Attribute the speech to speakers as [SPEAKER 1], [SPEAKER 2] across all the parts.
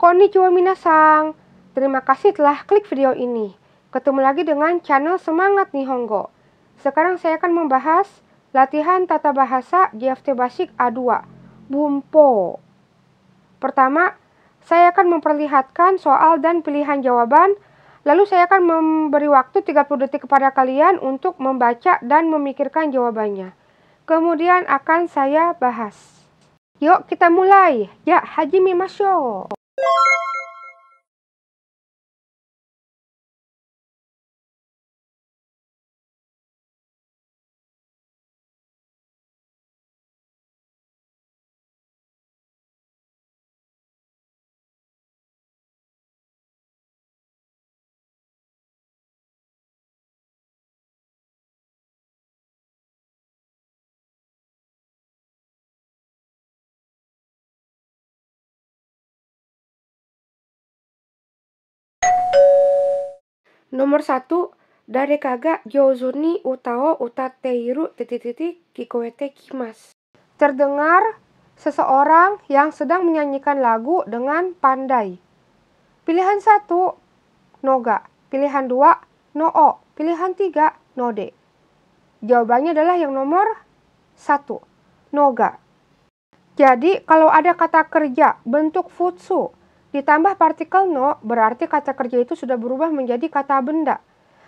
[SPEAKER 1] Konnichiwa minasang. Terima kasih telah klik video ini. Ketemu lagi dengan channel Semangat Nihongo. Sekarang saya akan membahas latihan tata bahasa JFT Basic A2, Bumpo. Pertama, saya akan memperlihatkan soal dan pilihan jawaban, lalu saya akan memberi waktu 30 detik kepada kalian untuk membaca dan memikirkan jawabannya. Kemudian akan saya bahas. Yuk kita mulai.
[SPEAKER 2] Ya, Haji Thank you.
[SPEAKER 3] Nomor satu, dari kaga gyozuni utao utateiru
[SPEAKER 1] titik-titik kikoete kimas. Terdengar seseorang yang sedang menyanyikan lagu dengan pandai. Pilihan satu, noga. Pilihan dua, noo, Pilihan tiga, node. Jawabannya adalah yang nomor satu, noga. Jadi, kalau ada kata kerja bentuk futsu Ditambah partikel no, berarti kata kerja itu sudah berubah menjadi kata benda.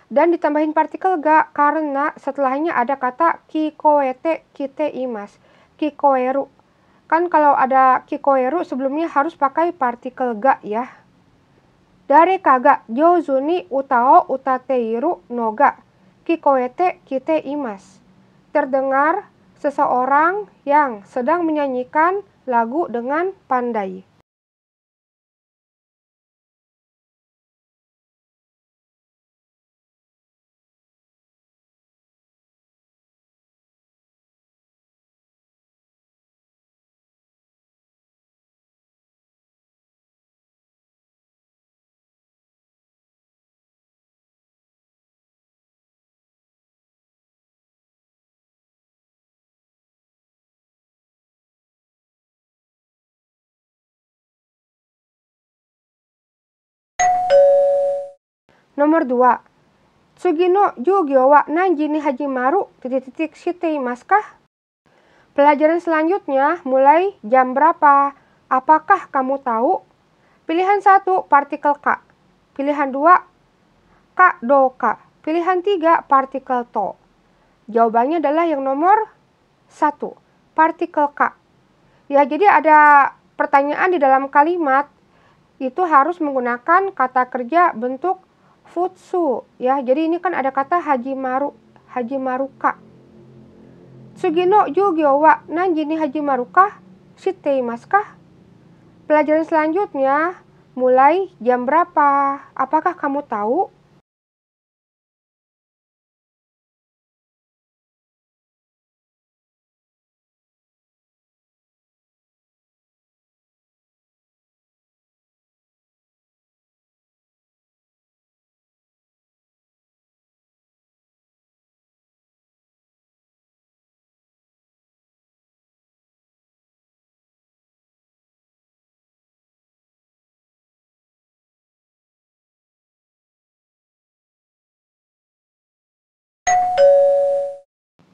[SPEAKER 1] Dan ditambahin partikel ga, karena setelahnya ada kata kikoete kite imas, kikoeru. Kan kalau ada kikoeru sebelumnya harus pakai partikel ga ya. Dari kaga, jozuni utao utateiru noga, kikoete kite imas.
[SPEAKER 3] Terdengar seseorang yang sedang menyanyikan lagu dengan pandai. Nomor 2. Sugino Jugyo wa Nanji haji maru titik-titik
[SPEAKER 1] Siti Maskah? Pelajaran selanjutnya mulai jam berapa? Apakah kamu tahu? Pilihan 1 partikel K. Pilihan 2 K do K. Pilihan 3 partikel to. Jawabannya adalah yang nomor 1, partikel K. Ya, jadi ada pertanyaan di dalam kalimat itu harus menggunakan kata kerja bentuk futsu ya. Jadi ini kan ada kata haji maru haji maruka. Sugino Yugyo wa nanji ni haji maruka shitei maskah?
[SPEAKER 3] Pelajaran selanjutnya mulai jam berapa? Apakah kamu tahu?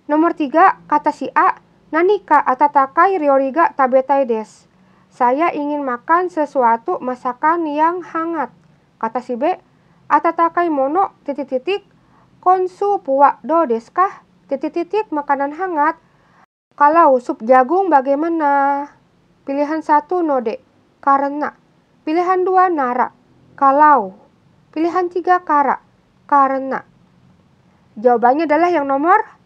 [SPEAKER 3] Nomor tiga, kata si A, Nanika atatakai rioriga tabetai des.
[SPEAKER 1] Saya ingin makan sesuatu masakan yang hangat. Kata si B, atatakai mono titik-titik konsu puak do deskah titik-titik makanan hangat. Kalau sup jagung bagaimana? Pilihan satu node, karena. Pilihan dua nara, kalau. Pilihan tiga kara, karena. Jawabannya adalah yang nomor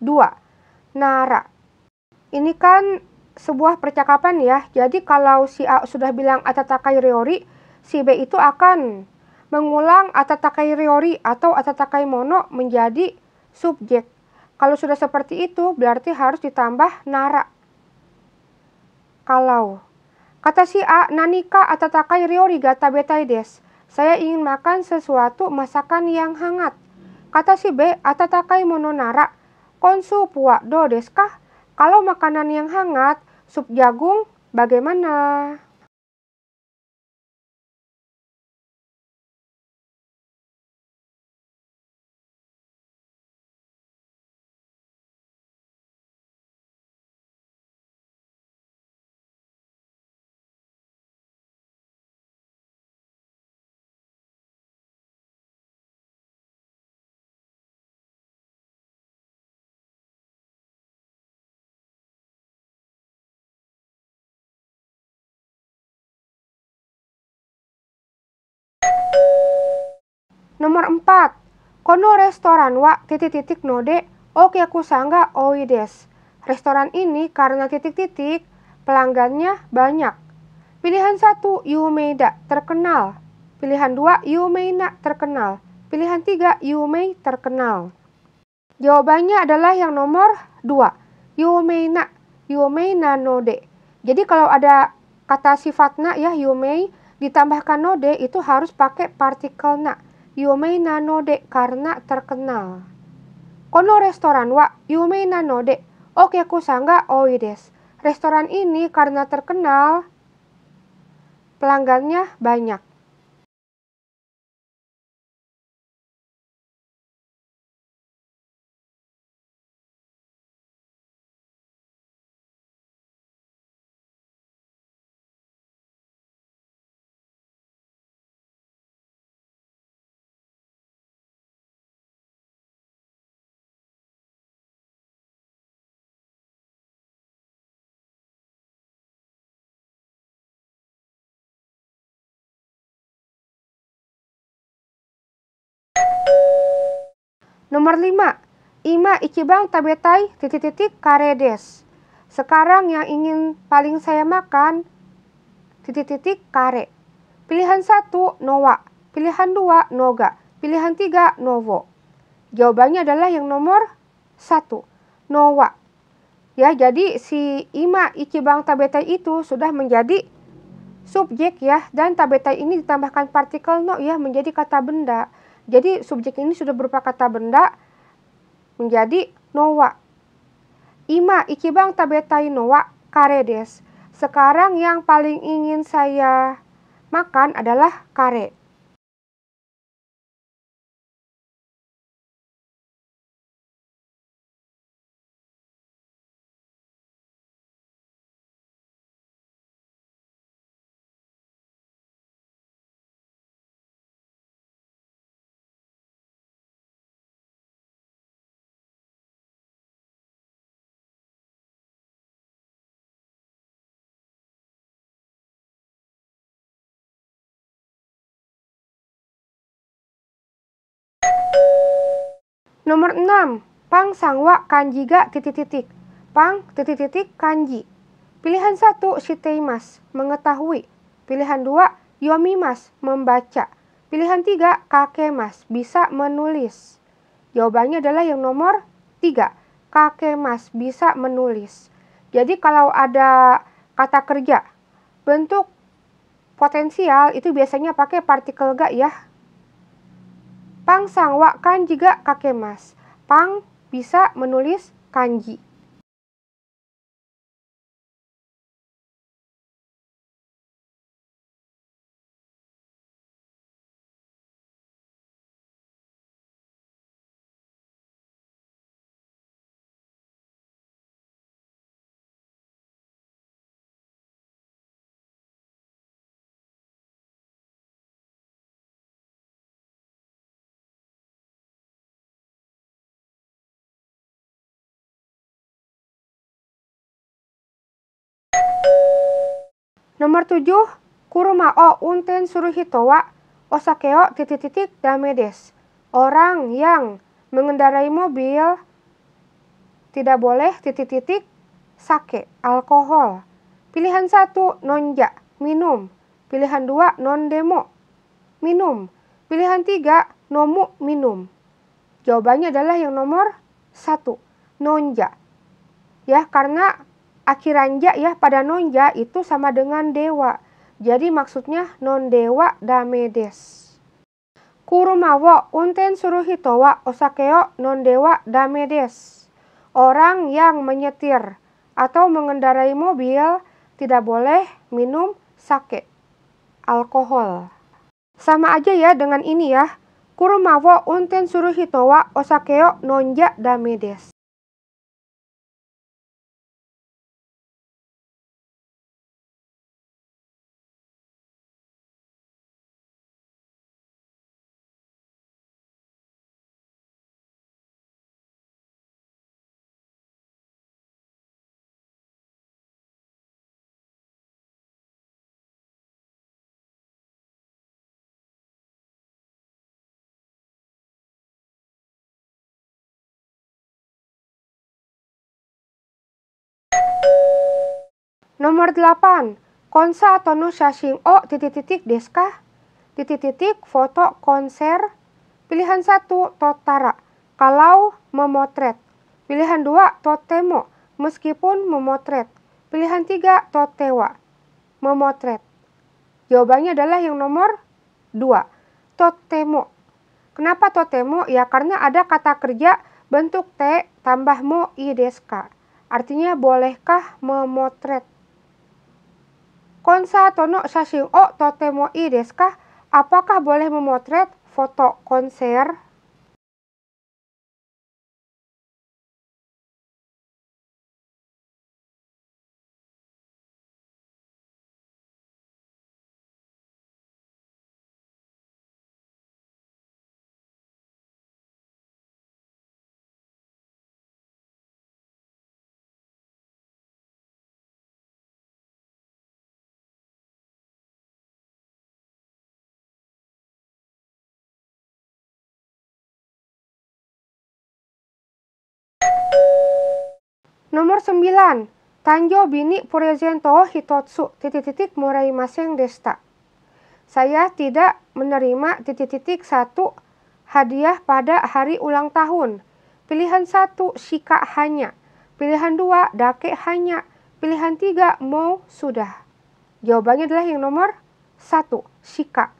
[SPEAKER 1] 2. Nara. Ini kan sebuah percakapan ya. Jadi kalau si A sudah bilang atatakai reori, si B itu akan mengulang atatakai reori atau atatakai mono menjadi subjek. Kalau sudah seperti itu, berarti harus ditambah nara. Kalau kata si A, nanika atatakai reori gata betai des. Saya ingin makan sesuatu masakan yang hangat. Kata si B, atatakai mono nara.
[SPEAKER 3] Konsu puak do Kalau makanan yang hangat, sup jagung, bagaimana? Nomor 4. Kono restoran wa titik-titik node oke aku
[SPEAKER 1] oi oides oh, iya, Restoran ini karena titik-titik pelanggannya banyak. Pilihan 1 Yumeida terkenal. Pilihan 2 Yumeina terkenal. Pilihan 3 Yumei terkenal. Jawabannya adalah yang nomor 2. Yumeina, Yumeina node. Jadi kalau ada kata sifatna ya Yumei ditambahkan node itu harus pakai partikel na. Yume nanode karena terkenal. Kono restoran wa yume nanode oke sangga oides. Oh, restoran ini karena terkenal
[SPEAKER 2] pelanggannya banyak. Nomor 5. Ima Ichibang
[SPEAKER 1] Tabetai titik-titik karedes. Sekarang yang ingin paling saya makan titik-titik kare. Pilihan 1 Nowa, pilihan 2 Noga, pilihan 3 Novo. Jawabannya adalah yang nomor 1 Nowa. Ya, jadi si Ima Ichibang Tabetai itu sudah menjadi subjek ya dan tabetai ini ditambahkan partikel no ya menjadi kata benda. Jadi subjek ini sudah berupa kata benda menjadi nowa. Ima iki bang tabetai nowa karedes. Sekarang yang
[SPEAKER 2] paling ingin saya makan adalah kare. Nomor 6. Pang sangwa kanji
[SPEAKER 1] ga titik-titik. Pang titik-titik kanji. Pilihan 1. Shiteimas. Mengetahui. Pilihan 2. Yomimas. Membaca. Pilihan 3. Kakemas. Bisa menulis. Jawabannya adalah yang nomor 3. Kakemas. Bisa menulis. Jadi kalau ada kata kerja bentuk potensial itu biasanya pakai partikel ga ya
[SPEAKER 3] Pang Sangwa Kan juga kakek mas. Pang bisa menulis kanji. Nomor tujuh Kuruma o unten suruhito wa osakeo titik-titik
[SPEAKER 1] damedes. Orang yang mengendarai mobil tidak boleh titik-titik sake, alkohol. Pilihan satu nonja, minum. Pilihan dua nondemo minum. Pilihan tiga nomu, minum. Jawabannya adalah yang nomor satu nonja. Ya, karena Akiranja ya pada nonja itu sama dengan dewa. Jadi maksudnya non dewa damedes. Kurumawo unten suruhitowa osakeo non dewa damedes. Orang yang menyetir atau mengendarai mobil tidak boleh minum sake, alkohol. Sama aja ya dengan ini ya.
[SPEAKER 3] Kurumawo unten suruhitowa osakeo nonja damedes.
[SPEAKER 2] Nomor 8.
[SPEAKER 1] Konsa atau Nusha Shing O titik-titik deska titik-titik foto konser pilihan 1 Totara kalau memotret pilihan 2 Totemo meskipun memotret pilihan 3 Totewa memotret jawabannya adalah yang nomor 2 Totemo kenapa Totemo ya karena ada kata kerja bentuk T tambah mo i deska artinya bolehkah memotret
[SPEAKER 3] Konsa tono sashin o totemo i Apakah boleh memotret foto konser? Nomor 9. Tanjo bini Purezento Hitotsu
[SPEAKER 1] titik-titik Murai Maseng Desta. Saya tidak menerima titik-titik satu hadiah pada hari ulang tahun. Pilihan satu Shika hanya. Pilihan dua Dake hanya. Pilihan tiga Mau sudah. Jawabannya adalah yang nomor satu Shika.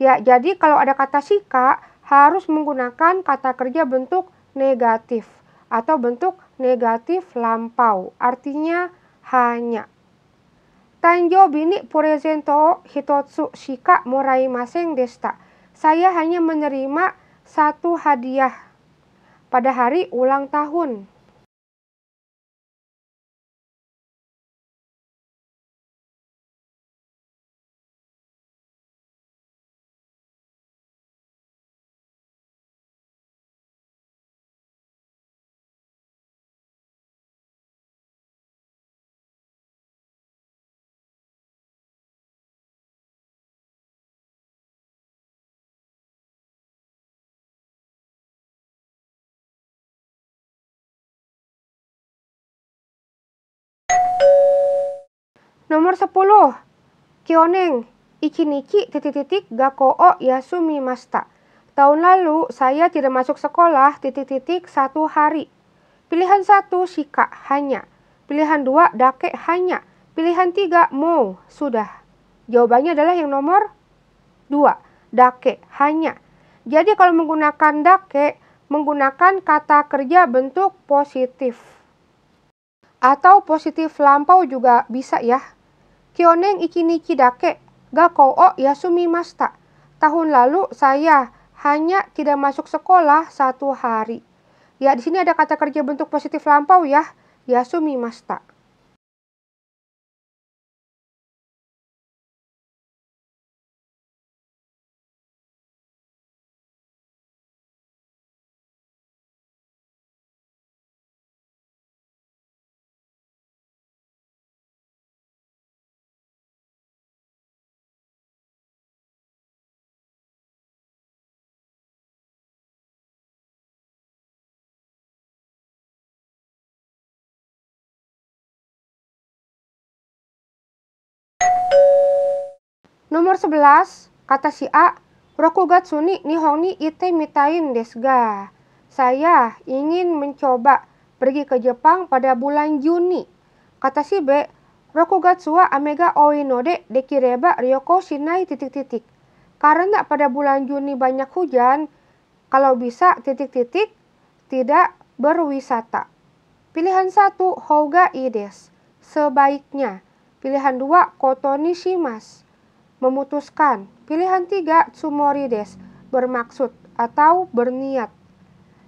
[SPEAKER 1] Ya, jadi kalau ada kata Shika harus menggunakan kata kerja bentuk negatif atau bentuk negatif lampau, artinya hanya. Tanjo bini purezento hitotsu shika morai maseng desta. Saya hanya
[SPEAKER 3] menerima satu hadiah pada hari ulang tahun.
[SPEAKER 2] Nomor 10.
[SPEAKER 1] Kioneng Ikiniki titik-titik Gakoo Yasumi Masta. Tahun lalu saya tidak masuk sekolah titik-titik satu hari. Pilihan satu Shika hanya. Pilihan dua Dake hanya. Pilihan tiga Mo sudah. Jawabannya adalah yang nomor dua Dake hanya. Jadi kalau menggunakan dake menggunakan kata kerja bentuk positif. Atau positif lampau juga bisa ya. Kyonen ikiniki dake ga o yasumi masta. Tahun lalu saya hanya tidak masuk sekolah satu hari. Ya, di sini ada kata kerja bentuk positif
[SPEAKER 2] lampau ya. Yasumi masta.
[SPEAKER 3] Nomor 11, kata si A, Rokugatsu ni
[SPEAKER 1] nihong ni ite mitain desu ga. Saya ingin mencoba pergi ke Jepang pada bulan Juni. Kata si B, Rokugatsu wa amega oinode dekireba ryoko shinai titik-titik. Karena pada bulan Juni banyak hujan, kalau bisa titik-titik tidak berwisata. Pilihan satu, hoga Ides. Sebaiknya. Pilihan dua, Kotoni memutuskan. Pilihan tiga, sumorides, bermaksud atau berniat.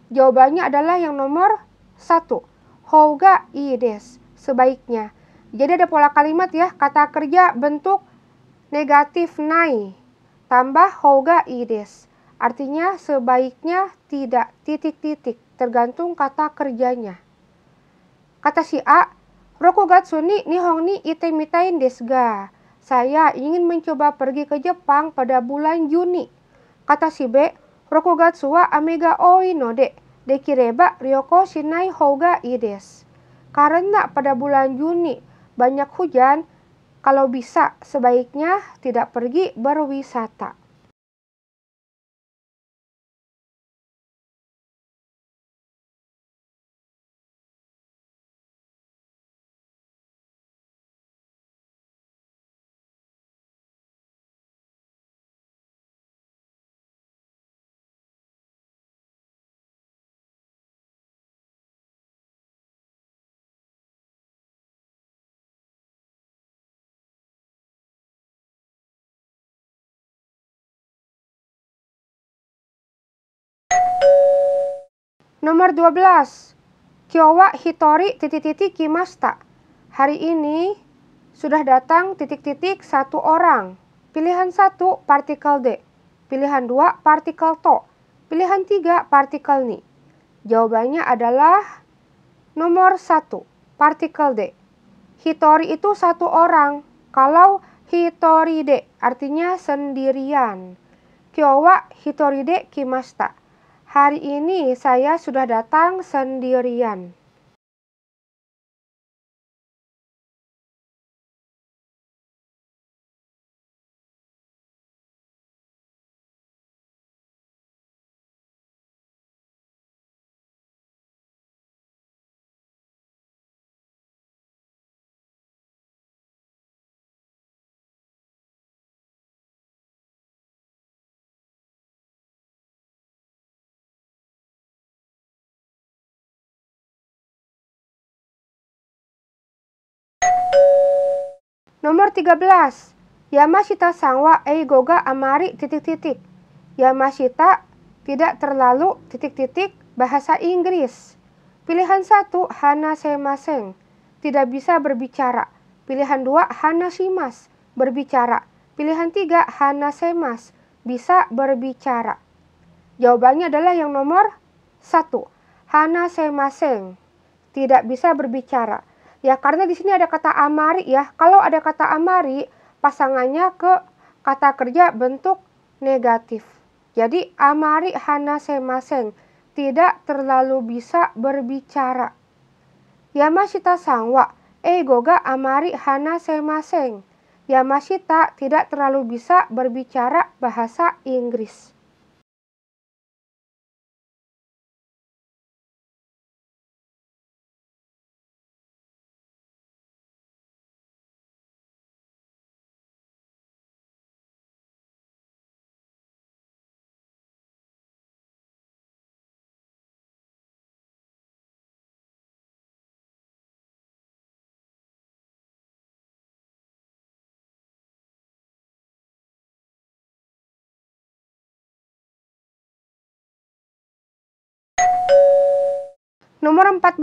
[SPEAKER 1] Jawabannya adalah yang nomor satu, hoga ides, sebaiknya. Jadi ada pola kalimat ya, kata kerja bentuk negatif nai, tambah hoga ides. Artinya sebaiknya tidak titik-titik, tergantung kata kerjanya. Kata si A, Rokugatsuni nihong ni ite mitain desga. Saya ingin mencoba pergi ke Jepang pada bulan Juni. Kata si B, Rokugatsuwa Amega Oi no de Dekireba Ryoko Shinai Hoga Ides. Karena pada bulan Juni banyak hujan, kalau
[SPEAKER 2] bisa sebaiknya tidak pergi berwisata. Nomor 12. Kyowa
[SPEAKER 1] Hitori titik-titik Kimasta. Hari ini sudah datang titik-titik satu orang. Pilihan satu, partikel D. Pilihan dua, partikel to. Pilihan tiga, partikel ni. Jawabannya adalah nomor satu, partikel D. Hitori itu satu orang. Kalau hitori D, artinya sendirian. Kyowa Hitori
[SPEAKER 3] D kimasta. Hari ini saya sudah datang sendirian.
[SPEAKER 2] Nomor 13.
[SPEAKER 1] Yamashita sangwa eigoga amari titik-titik. Yamashita tidak terlalu titik-titik bahasa Inggris. Pilihan 1 Hana Semaseng tidak bisa berbicara. Pilihan 2 Hana simas berbicara. Pilihan 3 Hana Semas bisa berbicara. Jawabannya adalah yang nomor 1. Hana Semaseng tidak bisa berbicara. Ya, karena di sini ada kata amari ya. Kalau ada kata amari, pasangannya ke kata kerja bentuk negatif. Jadi amari hana semaseng tidak terlalu bisa berbicara. Yamashita sangwa eh, goga amari hana semaseng.
[SPEAKER 3] Yamashita tidak terlalu bisa berbicara bahasa Inggris.
[SPEAKER 2] Nomor 14.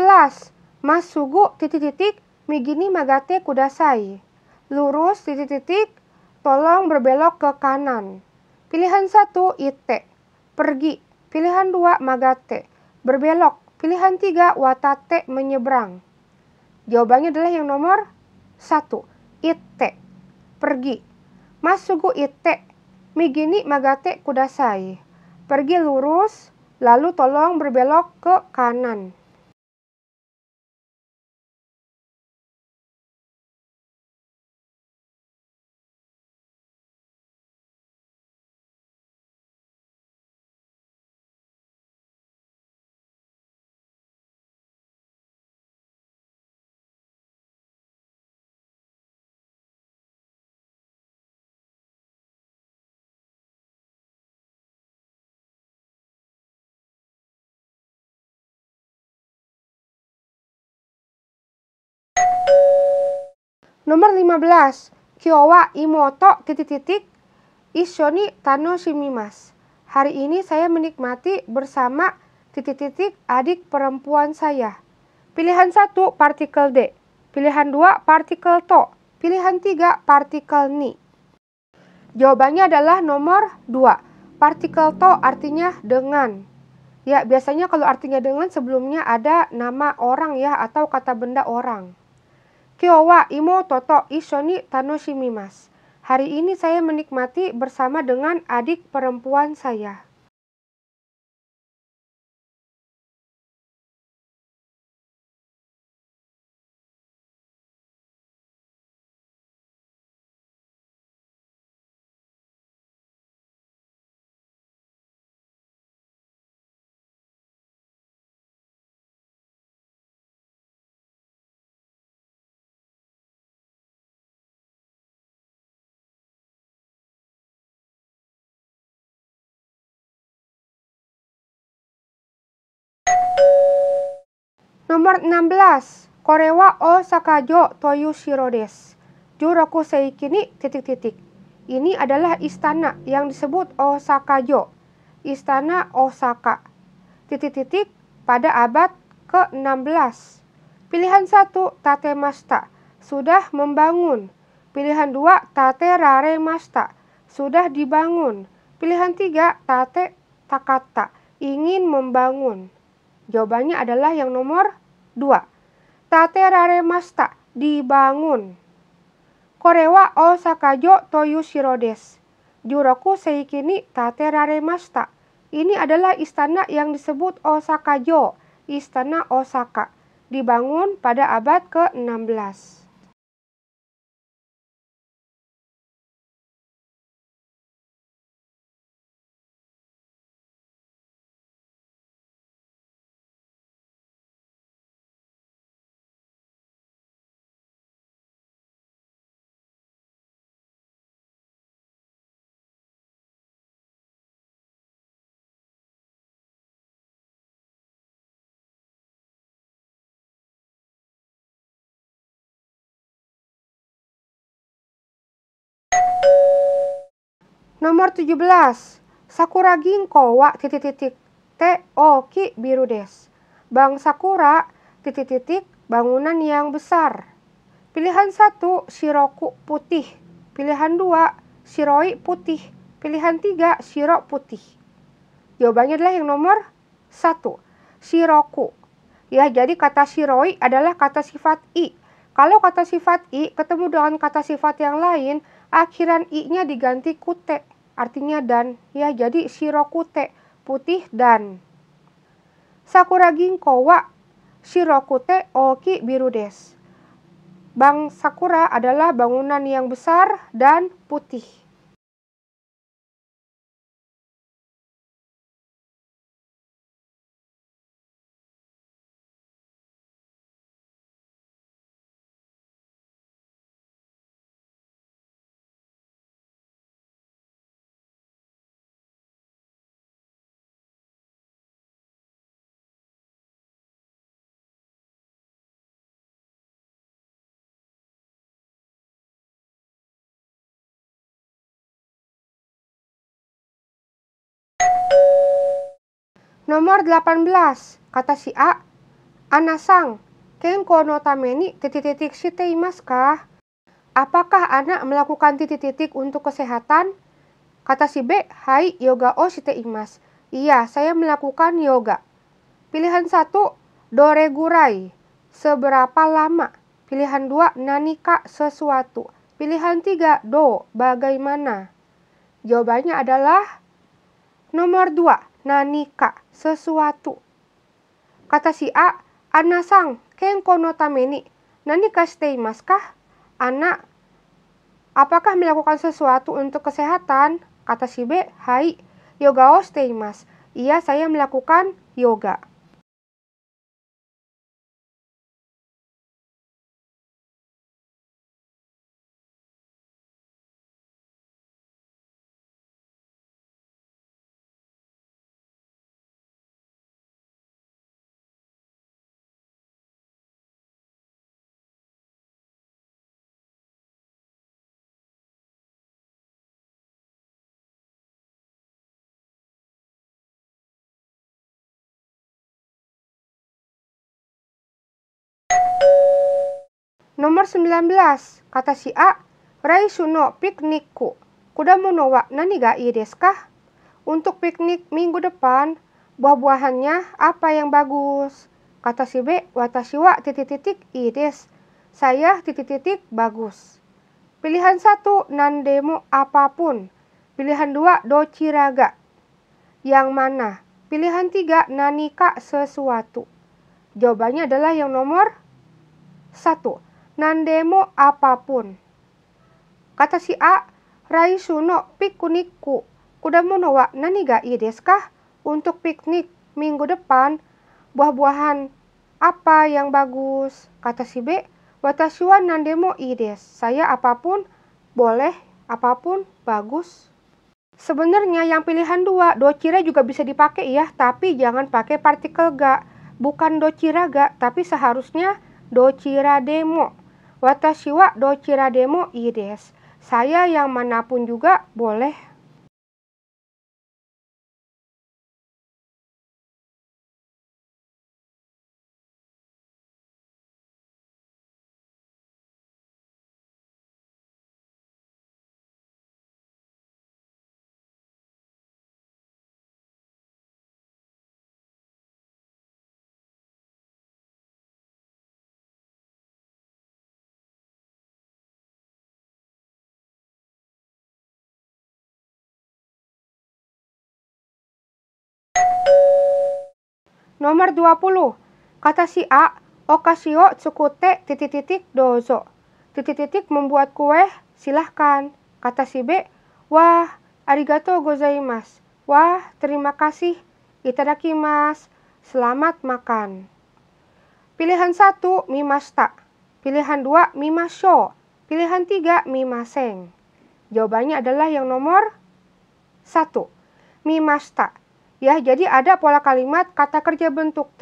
[SPEAKER 1] Mas sugu titik-titik migini magate kudasai. Lurus titik-titik tolong berbelok ke kanan. Pilihan 1 ite. Pergi. Pilihan 2 magate. Berbelok. Pilihan 3 watate menyeberang. Jawabannya adalah yang nomor 1. Ite. Pergi. Mas sugu ite. Migini magate kudasai.
[SPEAKER 2] Pergi lurus, lalu tolong berbelok ke kanan. Nomor 15,
[SPEAKER 1] Kiowa Imoto titik-titik Ishoni Tano Shimimas. Hari ini saya menikmati bersama titik-titik adik perempuan saya. Pilihan 1, partikel D. Pilihan 2, partikel to. Pilihan 3, partikel ni. Jawabannya adalah nomor 2. Partikel to artinya dengan. Ya, biasanya kalau artinya dengan sebelumnya ada nama orang ya atau kata benda orang. Kiowa imo toto isoni tanoshimasu.
[SPEAKER 3] Hari ini saya menikmati bersama dengan adik perempuan saya.
[SPEAKER 2] Nomor
[SPEAKER 1] 16. Korewa o Sakajo Toyu shirodes. Juroku Seikini titik-titik. Ini adalah istana yang disebut Osakajo, istana Osaka. Titik-titik pada abad ke-16. Pilihan 1, Tate Masta, sudah membangun. Pilihan 2, Tate Rare Masta, sudah dibangun. Pilihan 3, Tate Takata, ingin membangun. Jawabannya adalah yang nomor 2. Taterare masta, dibangun. Korewa o sakajo toyu shirodes. Juroku seikini taterare masta. Ini adalah istana yang disebut Osaka Jo, Istana Osaka,
[SPEAKER 2] dibangun pada abad ke-16. Nomor 17. Sakura Ginkgo
[SPEAKER 1] wa titik titik te o ki biru des. Bang Sakura titik titik bangunan yang besar. Pilihan 1 Shiroku putih. Pilihan 2 Shiroi putih. Pilihan 3 Shiro putih. Jawabannya adalah yang nomor 1 Shiroku. Ya, jadi kata Shiroi adalah kata sifat i. Kalau kata sifat i ketemu dengan kata sifat yang lain, Akhiran i-nya diganti kute, artinya dan. Ya, jadi shirokute, putih dan. Sakura ginkgo wa shirokute
[SPEAKER 3] oki biru des. Bang Sakura adalah bangunan yang besar dan putih. Nomor 18, kata si A. Anasang,
[SPEAKER 1] ken kono tameni titik-titik si teimas kah? Apakah anak melakukan titik-titik untuk kesehatan? Kata si B, hai yoga o si teimas. Iya, saya melakukan yoga. Pilihan 1, doregurai. Seberapa lama? Pilihan 2, nanika sesuatu. Pilihan tiga do, bagaimana? Jawabannya adalah nomor dua nanika, sesuatu. Kata si A, anasang, ken kono tameni, nanika stay maskah? Anak, apakah melakukan sesuatu untuk kesehatan? Kata si B, hai, yoga o stay mas.
[SPEAKER 2] Iya, saya melakukan yoga. Nomor 19, kata si A, Rai Suno
[SPEAKER 1] piknikku. Kuda no nani ga kah? Untuk piknik minggu depan, buah-buahannya apa yang bagus? Kata si B, watashi wa titik-titik iris. Saya titik-titik bagus. Pilihan satu, nandemu apapun. Pilihan dua, dociraga. Yang mana? Pilihan tiga, nanika sesuatu. Jawabannya adalah yang nomor satu nandemo apapun. Kata si A, Rai Suno pikuniku, kuda wa naniga ides kah untuk piknik minggu depan buah-buahan apa yang bagus? Kata si B, watashi wa nandemo ides, saya apapun boleh, apapun bagus. Sebenarnya yang pilihan dua, docira juga bisa dipakai ya, tapi jangan pakai partikel ga. Bukan docira ga, tapi seharusnya docira demo. Watashi wa dochira demo ides. Saya
[SPEAKER 2] yang manapun juga boleh Nomor 20. Kata si A,
[SPEAKER 1] Okasio cukute titik-titik dozo. Titik-titik membuat kue, silahkan. Kata si B, wah, arigato gozaimasu. Wah, terima kasih. Itadakimasu. Selamat makan. Pilihan 1, mimashita. Pilihan 2, mimasho. Pilihan 3, mimaseng. Jawabannya adalah yang nomor 1. Mimashita. Ya, jadi ada pola kalimat kata kerja bentuk T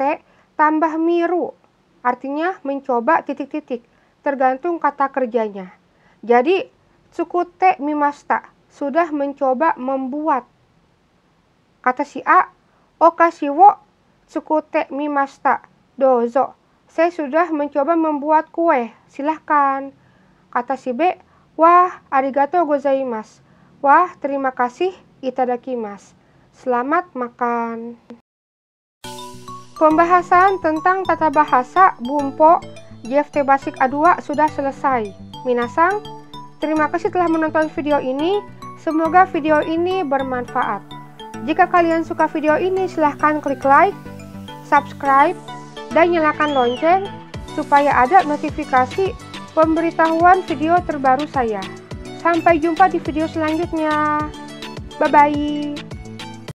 [SPEAKER 1] tambah miru. Artinya mencoba titik-titik, tergantung kata kerjanya. Jadi, suku T mimasta sudah mencoba membuat. Kata si A, okasiwo suku T mimasta dozo. Saya sudah mencoba membuat kue, silahkan. Kata si B, wah arigato gozaimasu. Wah, terima kasih, itadakimasu. Selamat makan. Pembahasan tentang tata bahasa Bumpo JFT Basic A2 sudah selesai. Minasang, terima kasih telah menonton video ini. Semoga video ini bermanfaat. Jika kalian suka video ini, silahkan klik like, subscribe, dan nyalakan lonceng supaya ada notifikasi pemberitahuan video terbaru saya. Sampai jumpa di video selanjutnya. Bye-bye.